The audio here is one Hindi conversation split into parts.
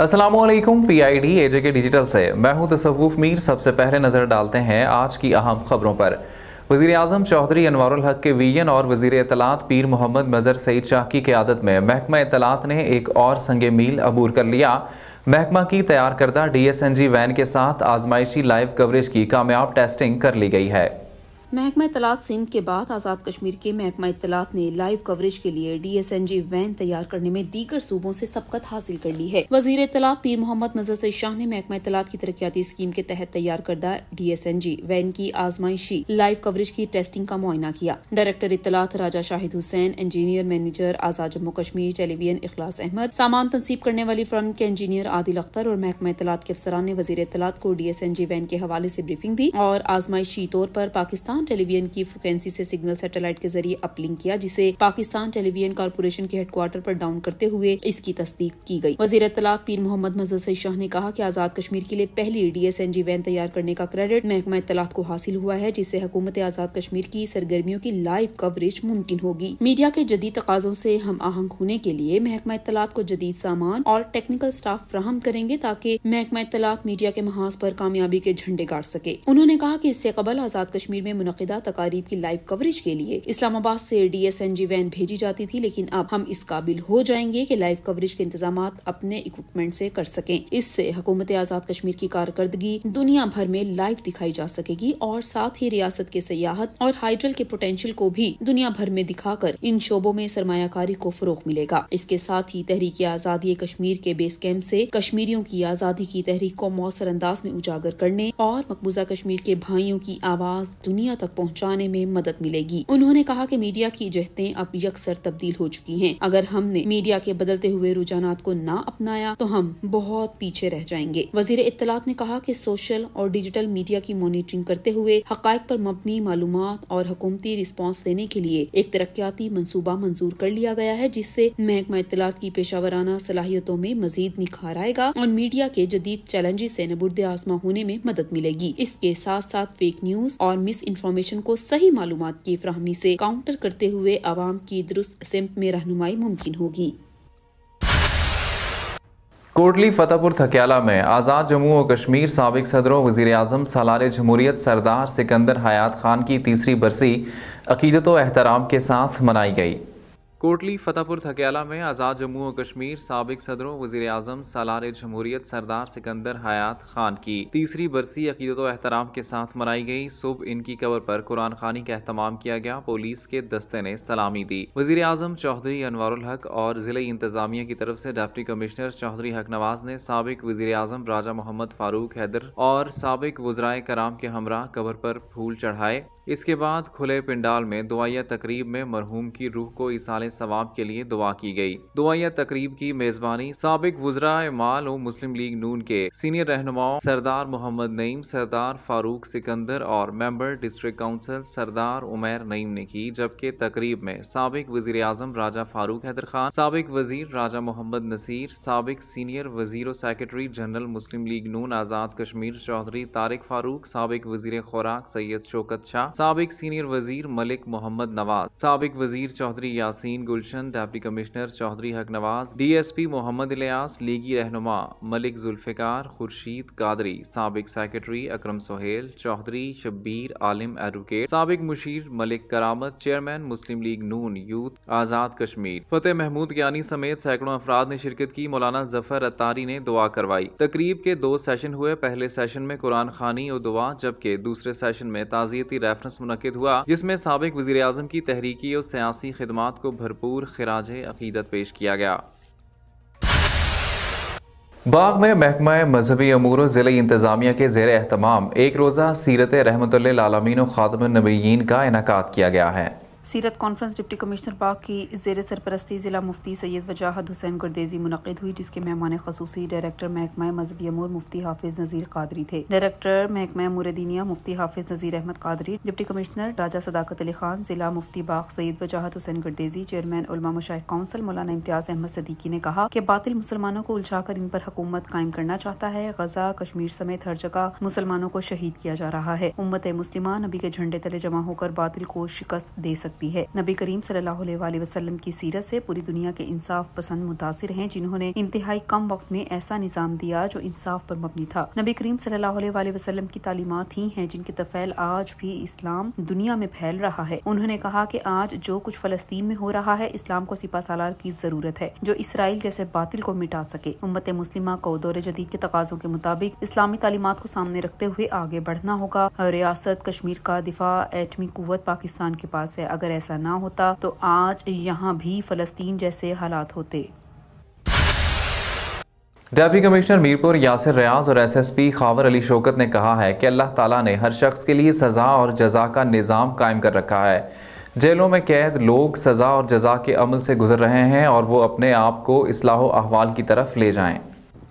Aslam P I D AJ K digital से मैं हूं तसवूफ मीर सबसे पहले नज़र डालते हैं आज की अहम खबरों पर वजीर अजम चौधरी अनवर हक के वीन और वजीर इतलात पीर मोहम्मद मजर सईद शाह की क्यादत में महकमा इतलात ने एक और संग मील अबूर कर लिया महकमा की तैयार करदा D S N G van के साथ आजमाइशी लाइव कवरेज की कामयाब टेस्टिंग कर ली गई है महकमा इतलात सिंध के बाद आज़ाद कश्मीर के महकमा इतलात ने लाइव कवरेज के लिए D S N G van तैयार करने में दीगर सूबों से सबकत हासिल कर ली है वजीर इतलात पीर मोहम्मद नजर शाह ने महकमा इतलात की तरक्याती स्कीम के तहत तैयार करदा D S N G van की आजमाइशी लाइव कवरेज की टेस्टिंग का मुआयना किया डायरेक्टर इतलात Raja Shahid Hussain engineer manager Azad Jammu Kashmir television Ikhlas Ahmed सामान तनसीब करने वाली फ्रंट के इंजीनियर आदिल अख्तर और महकमा इतलात के अफसरान ने वजी इतलात को D S N G van के हवाले से ब्रीफिंग दी और आजमाइशी तौर पर पाकिस्तान पाकिस्तान टेलीविजन की फ्रिक्वेंसी से सिग्नल सैटेलाइट के जरिए अपलिंक किया जिसे पाकिस्तान टेलीविजन कारपोरेशन के हेडक्वार्टर पर डाउन करते हुए इसकी तस्दीक की गई वजीर तलाक पीर मोहम्मद मजर सई शाह ने कहा कि आजाद कश्मीर के लिए पहली डीएसएनजी वैन तैयार करने का क्रेडिट महकमा इतलात को हासिल हुआ है जिससे हुकूमत आजाद कश्मीर की सरगर्मियों की लाइव कवरेज मुमकिन होगी मीडिया के जदीद तकाजों से हम आहंग होने के लिए महकमा इतलात को जदीद सामान और टेक्निकल स्टाफ फ्राहम करेंगे ताकि महकमा इतलात मीडिया के महाज पर कामयाबी के झंडे गाड़ सके उन्होंने कहा कि इससे कबल आजाद कश्मीर में मुनदा तकारीब की लाइव कवरेज के लिए इस्लामाबाद से डीएसएनजी वैन भेजी जाती थी लेकिन अब हम इस काबिल हो जाएंगे कि लाइव कवरेज के इंतजाम अपने इक्विपमेंट से कर सकें इससे हुकूमत आजाद कश्मीर की कारकर्दगी दुनिया भर में लाइव दिखाई जा सकेगी और साथ ही रियासत के सियाहत और हाइड्रल के पोटेंशियल को भी दुनिया भर में दिखाकर इन शोबों में सरमाकारी को फरोग मिलेगा इसके साथ ही तहरीक आजादी कश्मीर के बेस कैंप से कश्मीरियों की आजादी की तहरीक को मौसर अंदाज में उजागर करने और मकबूजा कश्मीर के भाइयों की आवाज दुनिया तक पहुंचाने में मदद मिलेगी उन्होंने कहा कि मीडिया की जहतें अब यकसर तब्दील हो चुकी हैं अगर हमने मीडिया के बदलते हुए रुझान को न अपनाया तो हम बहुत पीछे रह जाएंगे वजीर इतलात ने कहा कि सोशल और डिजिटल मीडिया की मॉनिटरिंग करते हुए हक पर मबनी मालूम और हुकूमती रिस्पॉन्स देने के लिए एक तरक्याती मनसूबा मंजूर कर लिया गया है जिससे महकमा इतलात की पेशावराना सलाहियतों में मजीद निखार आएगा और मीडिया के जदीद चैलेंजेस ऐसी नबुर्द आजमा होने में मदद मिलेगी इसके साथ साथ फेक न्यूज और मिस इन्फॉर्म इन्फॉर्मेशन को सही मालूम की फ्राहमी ऐसी काउंटर करते हुए आवाम की दुरुस्त सिम्त में रहनुमाई मुमकिन होगी कोटली फतेहपुर थकियाला में आज़ाद जम्मू और कश्मीर सबक सदर वजीर अजम सालार जमहूरीत सरदार सिकंदर हयात खान की तीसरी बरसी अकीदत एहतराम के साथ मनाई गई कोटली फतेहपुर थकियाला में आज़ाद जम्मू और कश्मीर सबक सदरों वजी अजम सालार जमहूरियत सरदार सिकंदर हयात खान की तीसरी बरसी अकीदत व के साथ मनाई गई सुबह इनकी कबर पर कुरान खानी का अहतमाम किया गया पुलिस के दस्ते ने सलामी दी वजीर अजम चौधरी अनवर हक और जिले इंतजामिया की तरफ से डिप्टी कमिश्नर चौधरी हक नवाज ने सबक वजीर अजम राजा मोहम्मद फारूक हैदर और सबक वजराय कराम के हमरा कबर पर फूल चढ़ाए इसके बाद खुले पिंडाल में दुआया तकरीब में मरहूम की रूह को इसाले सवाब के लिए दुआ की गई दुआया तकरीब की मेजबानी सबक वजरा माल और मुस्लिम लीग नून के सीनियर रहनुमाओं सरदार मोहम्मद नईम सरदार फारूक सिकंदर और member district council Sardar Umer Naeem ने की जबकि तकरीब में सबक वजीर अजम राजा फारूक हैदर खान सबक वजीर राजा मोहम्मद नसीर सबक सीनियर वजीर सेक्रेटरी जनरल मुस्लिम लीग नून आज़ाद कश्मीर चौधरी तारिक फारूक सबक वजीर खुराक सैयद शोकत शाह सबक सीनियर वजीर मलिक मोहम्मद नवाज सबक वजीर Chaudhry Yasin Gulshan deputy commissioner Chaudhry Haq Nawaz P Mohammad Ilyas लीगी रहनुमा मलिक जुल्फिकार खुर्शीद कादरी सबक सेक्रेटरी अक्रम सोहेल चौधरी शब्बीर आलिम एडवोकेट सबक मुशीर मलिक करामत चेयरमैन मुस्लिम लीग नून यूथ आज़ाद कश्मीर फतेह महमूद ज्ञानी समेत सैकड़ों अफराद ने शिरकत की मौलाना जफर अतारी ने दुआ करवाई तकरीब के दो सेशन हुए पहले सेशन में कुरान खानी और दुआ जबकि दूसरे सेशन में ताज़ियती रेफर कॉन्फ्रेंस मुनद हुआ जिसमें सबक वजी अजम की तहरीकी और सियासी खदमात को भरपूर खराज अकीदत पेश किया गया बाग में महकमा मजहबी अमूर ज़िले इंतज़ामिया के जेर अहतमाम एक रोज़ा सीरत रहमत खादम नबीन का इनका किया गया है सीरत कॉन्फ्रेंस डिप्टी कमिश्नर बाग की जेर सरपरस्ती ज़िला मुफ्ती सैयद वजाहत हुसैन गुरदेजी मुनद हुई जिसके मेहमान खसूसी डायरेक्टर महकमा मजहबी अमूर मुफ्ती हाफिज नज़ीर कादरी थे डायरेक्टर महकमा मुरदीनिया मुफ्ती हाफिज नज़ीर अहमद कादरी डिप्टी कमिश्नर राजा सदाकत अली खान ज़िला मुफ्ती बाग सैयद वजाहत हुसैन गुरदेजी चेयरमैन उलमा मुशाह कौंसल मौलाना इम्तियाज़ अहमद सदीकी ने कहा कि बातिल मुसलमानों को उलझा कर इन पर हुकूमत कायम करना चाहता है गजा कश्मीर समेत हर जगह मुसलमानों को शहीद किया जा रहा है उम्मत मुस्लिमान अभी के झंडे तले जमा होकर बातिल को शिकस्त दे सकते सकती है नबी करीम सल्लाम की सीरत से पूरी दुनिया के इंसाफ पसंद मुतासर हैं जिन्होंने इंतहाई कम वक्त में ऐसा निज़ाम दिया जो इंसाफ पर मबनी था नबी करीम सल्लाम की तालीमत ही है जिनके तफैल आज भी इस्लाम दुनिया में फैल रहा है उन्होंने कहा की आज जो कुछ फलस्तीन में हो रहा है इस्लाम को सिपा सालार की जरूरत है जो इसराइल जैसे बातिल को मिटा सके उम्मत मुस्लिम को दौर जदीद के तकाजों के मुताबिक इस्लामी तालीमत को सामने रखते हुए आगे बढ़ना होगा रियासत कश्मीर का दिफा एटमी कुत पाकिस्तान के पास है अगर ऐसा ना होता तो आज यहाँ भी फलस्तीन जैसे हालात होते डेप्टी कमिश्नर मीरपुर यासिर रियाज और एसएसपी खावर अली शोकत ने कहा है कि अल्लाह ताला ने हर शख्स के लिए सज़ा और जजा का निज़ाम कायम कर रखा है जेलों में कैद लोग सज़ा और जजा के अमल से गुजर रहे हैं और वो अपने आप को असलाह अहवाल की तरफ ले जाएं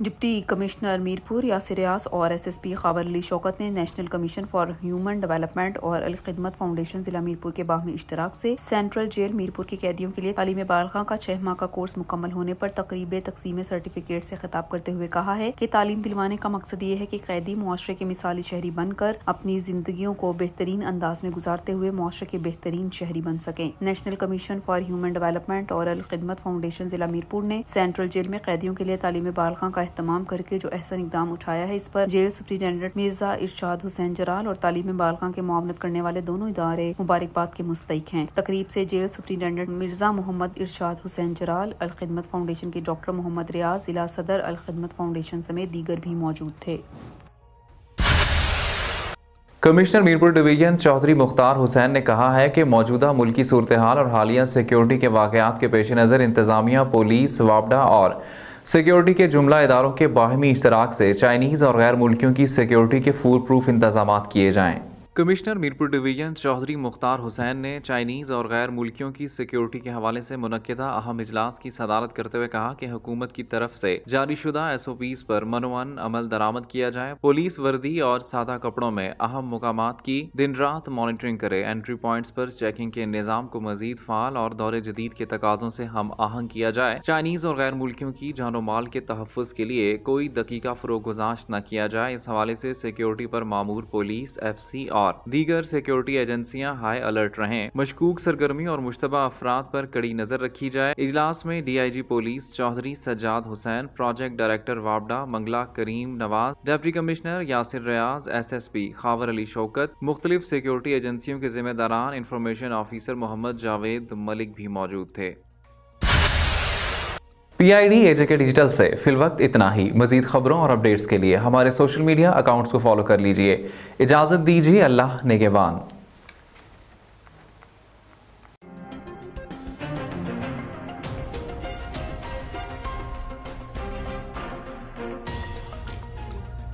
डिप्टी कमिश्नर मीरपुर यासिर रियास और एसएसपी खाबर अली शौकत ने national commission for human development और अलखदमत फाउंडेशन जिला मीरपुर के बाहमी इश्तराक से सेंट्रल जेल मीरपुर के कैदियों के लिए तालीम बालगा का छह माह का कोर्स मुकम्मल होने पर तकरीब तकसीम सर्टिफिकेट से खिताब करते हुए कहा है कि तालीम दिलवाने का मकसद ये है कि कैदी माशरे के मिसाली शहरी बनकर अपनी जिंदगी को बेहतरीन अंदाज में गुजारते हुए माशरे के बेहतरीन शहरी बन सकें national commission for human development और अलखदमत फाउंडेशन जिला मीरपुर ने सेंट्रल जेल में कैदियों के लिए तालीम बालगा का अहतमाम करके जो अहसन इकदाम उठाया है इस पर जेल सुप्रिटेंडेंट मिर्जा इर्शाद हुसैन जराल और तालीम बालका के मामलत करने वाले दोनों इदारे मुबारकबाद के मुस्तक हैं तकरीब से jail superintendent Mirza Mohammad Irshad Hussain Jaral Alkhidmat foundation के डॉक्टर मोहम्मद रियाज जिला सदर अलखदमत फाउंडेशन समेत दीगर भी मौजूद थे कमिश्नर मीरपुर डिवीजन चौधरी मुख्तार हुसैन ने कहा है कि मौजूदा मुल्की सूरत हाल और हालिया सिक्योरिटी के वाकयात के पेश नज़र इंतजामिया पुलिस वापडा और सिक्योरिटी के जुमला इदारों के बाहमी इश्तराक से चाइनीज़ और गैर मुल्कियों की सिक्योरिटी के फूल प्रूफ इंतजाम किए जाएँ कमिश्नर मीरपुर डिवीजन चौधरी मुख्तार हुसैन ने चाइनीज़ और गैर मुल्कियों की सिक्योरिटी के हवाले से मनदा अहम इजलास की सदारत करते हुए कहा कि हुकूमत की तरफ से जारी शुदा एस ओ पीज पर मनोमन अमल दरामद किया जाए पुलिस वर्दी और सादा कपड़ों में अहम मकाम की दिन रात मॉनिटरिंग करे एंट्री पॉइंट्स पर चेकिंग के निज़ाम को मजीद फाल और दौरे जदीद के तकाजों से हम आहंग किया जाए चाइनीज़ और गैर मुल्कियों की जानो माल के तहफ़ के लिए कोई दकीका फरोगुजाश न किया जाए इस हवाले से सिक्योरिटी पर मामूर पुलिस एफ सी और और दीगर सिक्योरिटी एजेंसियां हाई अलर्ट रहे मशकूक सरगर्मी और मुशतबा अफराद पर कड़ी नजर रखी जाए इजलास में DIG police Chaudhry Sajjad Hussain project director वाबडा Mangla Karim Nawaz deputy commissioner Yasir Riaz S S P Khawar Ali Shaukat मुख्तलिफ सिक्योरिटी एजेंसियों के जिम्मेदारान इंफॉर्मेशन ऑफिसर मोहम्मद जावेद मलिक भी मौजूद थे पीआईडी एजे के डिजिटल से फिल वक्त इतना ही मजीद खबरों और अपडेट्स के लिए हमारे सोशल मीडिया अकाउंट्स को फॉलो कर लीजिए इजाज़त दीजिए अल्लाह नेगेवान